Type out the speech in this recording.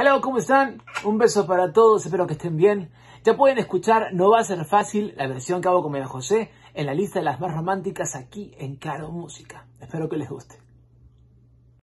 Hola, ¿cómo están? Un beso para todos, espero que estén bien. Ya pueden escuchar No va a ser fácil, la versión que hago con José, en la lista de las más románticas aquí en Caro Música. Espero que les guste.